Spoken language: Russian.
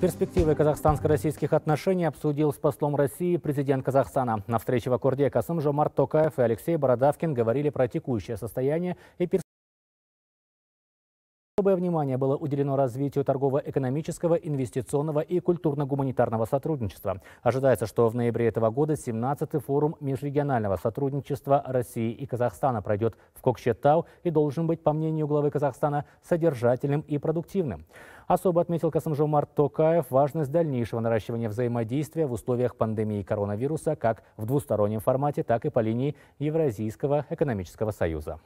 Перспективы казахстанско-российских отношений обсудил с послом России президент Казахстана. На встрече в Аккорде Касым Жомарт Токаев и Алексей Бородавкин говорили про текущее состояние и перспективы. Особое внимание было уделено развитию торгово-экономического, инвестиционного и культурно-гуманитарного сотрудничества. Ожидается, что в ноябре этого года 17-й форум межрегионального сотрудничества России и Казахстана пройдет в Кокчетау и должен быть, по мнению главы Казахстана, содержательным и продуктивным. Особо отметил Касымжомарт Токаев важность дальнейшего наращивания взаимодействия в условиях пандемии коронавируса как в двустороннем формате, так и по линии Евразийского экономического союза.